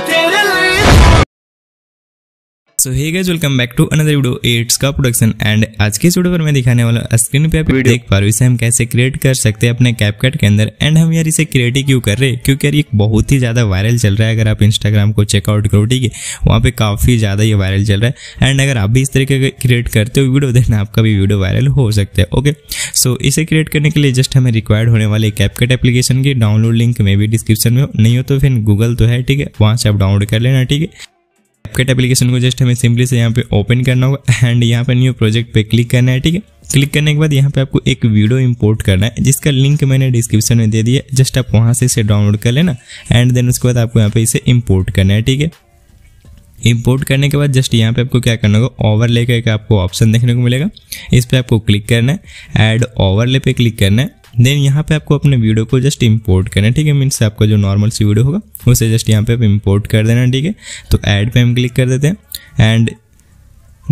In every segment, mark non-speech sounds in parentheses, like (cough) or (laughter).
Me so hey guys welcome back to another video एट्स का production and आज के इस वीडियो पर मैं दिखाने वाला स्क्रीन पे आप देख पा रहे हो इसे हम कैसे क्रिएट कर सकते हैं अपने कैपकट के अंदर एंड हम यार इसे क्रिएट ही क्यों कर रहे हैं क्योंकि यार ये बहुत ही ज्यादा वायरल चल रहा है अगर आप इंस्टाग्राम को चेकआउट करो ठीक है वहाँ पे काफी ज्यादा ये वायरल चल रहा है एंड अगर आप भी इस तरीके का क्रिएट करते हो वीडियो देखना आपका भी वीडियो वायरल हो सकता है ओके सो इसे क्रिएट करने के लिए जस्ट हमें रिक्वायर्ड होने वाले कैपकट एप्लीकेशन की डाउनलोड लिंक में भी डिस्क्रिप्शन में नहीं हो तो फिर गूगल तो है ठीक है वहाँ से आप डाउनलोड कर लेना ठीक है कैपकेट एप्लीकेशन को जस्ट हमें सिंपली से यहाँ पे ओपन करना होगा एंड यहाँ पे न्यू प्रोजेक्ट पे क्लिक करना है ठीक है क्लिक करने के बाद यहाँ पे आपको एक वीडियो इंपोर्ट करना है जिसका लिंक मैंने डिस्क्रिप्शन में दे दिया जस्ट आप वहाँ से इसे डाउनलोड कर लेना एंड देन उसके बाद आपको यहाँ पे इसे इम्पोर्ट करना है ठीक है इंपोर्ट करने के बाद जस्ट यहाँ पे आपको क्या करना होगा ओवरले का एक आपको ऑप्शन देखने को मिलेगा इस पर आपको क्लिक करना है एड ओवरले पे क्लिक करना है देन यहाँ पे आपको अपने वीडियो को जस्ट इम्पोर्ट करना है ठीक है मीन्स आपका जो नॉर्मल सी वीडियो होगा उसे जस्ट यहाँ पे आप इम्पोर्ट कर देना ठीक है तो ऐड पे हम क्लिक कर देते हैं एंड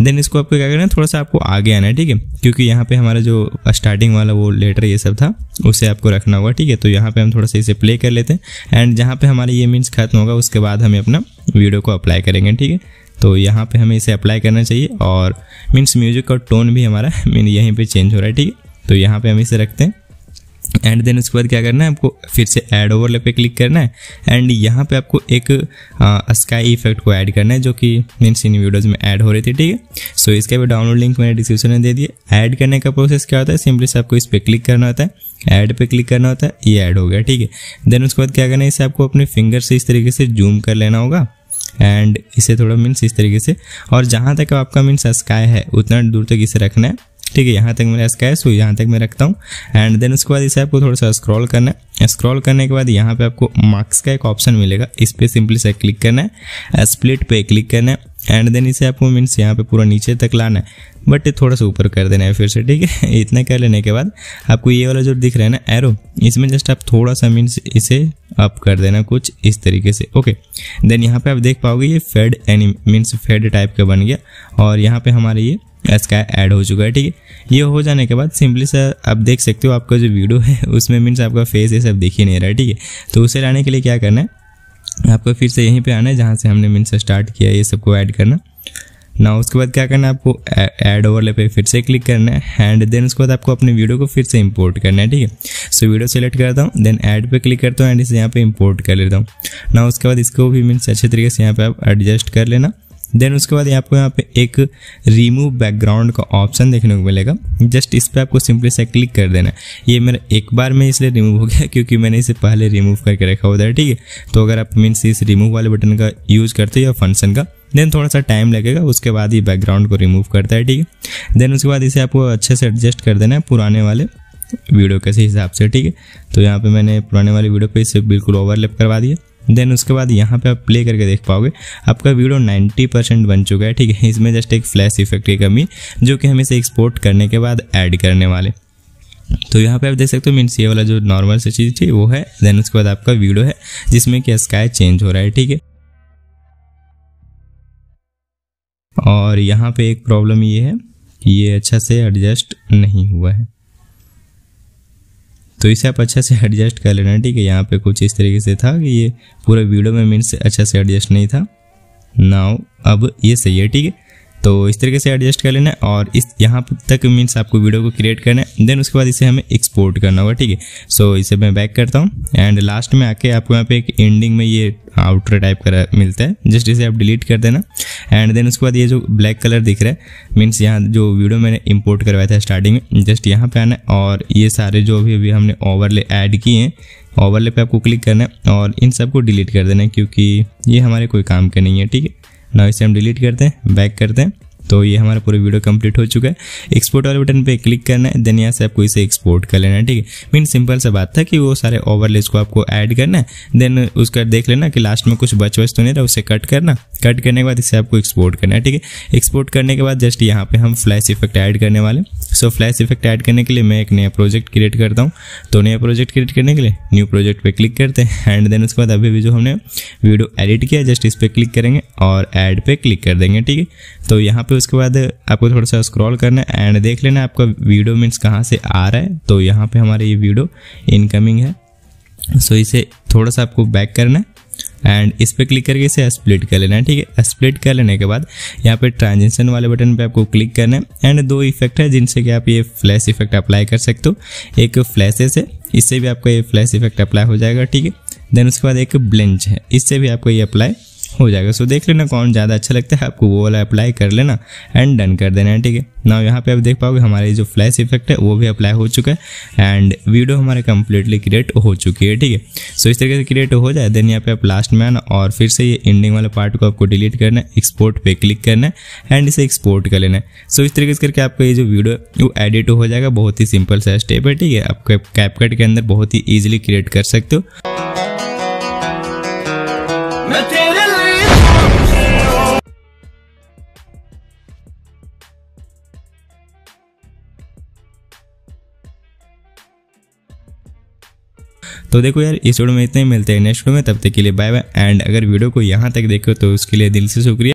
देन इसको आपको क्या करना है थोड़ा सा आपको आगे आना है ठीक है क्योंकि यहाँ पे हमारा जो स्टार्टिंग वाला वो लेटर ये सब था उसे आपको रखना होगा ठीक है तो यहाँ पे हम थोड़ा सा इसे प्ले कर लेते हैं एंड जहाँ पे हमारे ये मीन्स खत्म होगा उसके बाद हमें अपना वीडियो को अप्लाई करेंगे ठीक है तो यहाँ पे हमें इसे अप्लाई करना चाहिए और मीन्स म्यूजिक का टोन भी हमारा मीन (laughs) यहीं पर चेंज हो रहा है ठीक है तो यहाँ पर हम इसे रखते हैं एंड देन उसके बाद क्या करना है आपको फिर से ऐड ओवर पे क्लिक करना है एंड यहाँ पे आपको एक स्काई इफेक्ट को ऐड करना है जो कि मीन्स इन वीडियोज़ में ऐड हो रही थी ठीक है सो इसका भी डाउनलोड लिंक मैंने डिस्क्रिप्शन में दे दिए ऐड करने का प्रोसेस क्या होता है सिंपली से आपको इस पर क्लिक करना होता है ऐड पे क्लिक करना होता है ये ऐड हो गया ठीक है देन उसके बाद क्या करना है इसे आपको अपने फिंगर से इस तरीके से जूम कर लेना होगा एंड इसे थोड़ा मीन्स इस तरीके से और जहाँ तक आपका मीन्स स्काई है उतना दूर तक इसे रखना है ठीक है यहाँ तक मेरा स्कैश हुई यहाँ तक मैं रखता हूँ एंड देन उसके बाद इसे आपको थोड़ा सा स्क्रॉल करना है स्क्रॉल करने के बाद यहाँ पे आपको मार्क्स का एक ऑप्शन मिलेगा इस पर सिंपली से क्लिक करना है स्प्लिट पे क्लिक करना है एंड देन इसे आपको मीन्स यहाँ पे पूरा नीचे तक लाना है बट थोड़ा सा ऊपर कर देना है फिर से ठीक है (laughs) इतना कर लेने के बाद आपको ये वाला जो दिख रहा है ना एरो इसमें जस्ट आप थोड़ा सा मीन्स इसे आप कर देना कुछ इस तरीके से ओके देन यहाँ पे आप देख पाओगे ये फेड एनिम मीन्स फेड टाइप का बन गया और यहाँ पे हमारे ये इसका ऐड हो चुका है ठीक है ये हो जाने के बाद सिंपली सर आप देख सकते हो आपका जो वीडियो है (laughs) उसमें मीन्स आपका फेस ये सब दिख ही नहीं रहा है ठीक है तो उसे लाने के लिए क्या करना है आपको फिर से यहीं पे आना है जहाँ से हमने मीन्स स्टार्ट किया ये सबको ऐड करना ना उसके बाद क्या करना है आपको ऐड ओवरले पे फिर से क्लिक करना है एंड देन उसके बाद आपको अपने वीडियो को फिर से इंपोर्ट करना है ठीक है सो वीडियो सेलेक्ट करता हूँ देन ऐड पे क्लिक करता हूँ एंड इसे यहाँ पे इंपोर्ट कर लेता हूँ ना उसके बाद इसको भी मीन्स अच्छे तरीके से यहाँ पे आप एडजस्ट कर लेना देन उसके बाद आपको यहाँ पे एक रिमूव बैकग्राउंड का ऑप्शन देखने को मिलेगा जस्ट इस पर आपको सिंपली से क्लिक कर देना ये मेरा एक बार में इसलिए रिमूव हो गया (laughs) क्योंकि मैंने इसे पहले रिमूव करके रखा है ठीक है तो अगर आप मीन्स इस रिमूव वाले बटन का यूज़ करते हो या फंक्शन का देन थोड़ा सा टाइम लगेगा उसके बाद ये बैकग्राउंड को रिमूव करता है ठीक है देन उसके बाद इसे आपको अच्छे से एडजस्ट कर देना है पुराने वाले वीडियो के हिसाब से ठीक है तो यहाँ पे मैंने पुराने वाले वीडियो पे इसे बिल्कुल ओवरलेप करवा दिया देन उसके बाद यहाँ पे आप प्ले करके देख पाओगे आपका वीडियो 90 परसेंट बन चुका है ठीक है इसमें जस्ट एक फ्लैश इफेक्ट की कमी जो कि हम इसे एक्सपोर्ट करने के बाद ऐड करने वाले तो यहाँ पे आप देख सकते हो मीन्स ये वाला जो नॉर्मल से चीज़ थी वो है देन उसके बाद आपका वीडियो है जिसमें कि स्काई चेंज हो रहा है ठीक है और यहाँ पे एक प्रॉब्लम ये है कि ये अच्छा से एडजस्ट नहीं हुआ है तो इसे आप अच्छा से एडजस्ट कर लेना ठीक है यहाँ पे कुछ इस तरीके से था कि ये पूरे वीडियो में मीन से अच्छा से एडजस्ट नहीं था नाउ अब ये सही है ठीक है तो इस तरीके से एडजस्ट कर लेना और इस यहाँ तक मीन्स आपको वीडियो को क्रिएट करना है देन उसके बाद इसे हमें एक्सपोर्ट करना होगा ठीक है सो इसे मैं बैक करता हूँ एंड लास्ट में आके आपको यहाँ पे एक एंडिंग में ये आउटर टाइप का मिलता है जस्ट इसे आप डिलीट कर देना एंड देन उसके बाद ये जो ब्लैक कलर दिख रहा है मीन्स यहाँ जो वीडियो मैंने इम्पोर्ट करवाया था स्टार्टिंग में जस्ट यहाँ पर आना है और ये सारे जो भी अभी हमने ओवरले ऐड किए हैं ओवरले पे आपको क्लिक करना है और इन सबको डिलीट कर देना है क्योंकि ये हमारे कोई काम के नहीं है ठीक है नाउ इसे हम डिलीट करते हैं बैक करते हैं तो ये हमारा पूरा वीडियो कंप्लीट हो चुका है एक्सपोर्ट वाले बटन पर क्लिक करना है देन यहाँ से आपको इसे एक्सपोर्ट कर लेना है ठीक है मीन सिंपल सा बात था कि वो सारे ओवरलेज को आपको ऐड करना है देन उसका देख लेना कि लास्ट में कुछ बच बच तो नहीं रहा उसे कट करना कट करने के बाद इसे आपको एक्सपोर्ट करना है ठीक है एक्सपोर्ट करने के बाद जस्ट यहाँ पे हम फ्लैश इफेक्ट ऐड करने वाले सो फ्लैश इफेक्ट ऐड करने के लिए मैं एक नया प्रोजेक्ट क्रिएट करता हूँ तो नया प्रोजेक्ट क्रिएट करने के लिए न्यू प्रोजेक्ट पर क्लिक करते हैं एंड देन उसके बाद अभी भी जो हमने वीडियो एडिट किया जस्ट इस पर क्लिक करेंगे और ऐड पर क्लिक कर देंगे ठीक है तो यहाँ पर उसके बाद आपको थोड़ा सा स्क्रॉल करना है एंड देख लेना आपका वीडियो मीन्स कहाँ से आ रहा है तो यहाँ पे हमारा ये वीडियो इनकमिंग है सो इसे थोड़ा सा आपको बैक करना है एंड इस पर क्लिक करके इसे स्प्लिट कर लेना है ठीक है स्प्लिट कर लेने के बाद यहाँ पे ट्रांजेक्शन वाले बटन पे आपको क्लिक करना है एंड दो इफेक्ट है जिनसे कि आप ये फ्लैश इफेक्ट अप्लाई कर सकते हो एक फ्लैशेस है इससे भी आपका ये फ्लैश इफेक्ट अप्लाई हो जाएगा ठीक है देन उसके बाद एक ब्लेंच है इससे भी आपको ये अप्लाई हो जाएगा सो देख लेना कौन ज़्यादा अच्छा लगता है आपको वो वाला अप्लाई कर लेना एंड डन कर देना है ठीक है ना यहाँ पे आप देख पाओगे हमारे जो फ्लैश इफेक्ट है वो भी अप्लाई हो चुका है एंड वीडियो हमारे कंप्लीटली क्रिएट हो चुकी है ठीक है सो इस तरीके से क्रिएट हो जाए देन यहाँ पे आप लास्ट में आना और फिर से ये एंडिंग वाले पार्ट को आपको डिलीट करना है एक्सपोर्ट पर क्लिक करना है एंड इसे एक्सपोर्ट कर लेना है सो इस तरीके से करके आपका ये जो वीडियो वो एडिट हो जाएगा बहुत ही सिंपल सा स्टेप है ठीक है आप कैपकट के अंदर बहुत ही ईजिली क्रिएट कर सकते हो तो देखो यार इस वीडियो में इतने मिलते हैं नेक्स्ट वीडियो में तब तक के लिए बाय बाय एंड अगर वीडियो को यहाँ तक देखो तो उसके लिए दिल से शुक्रिया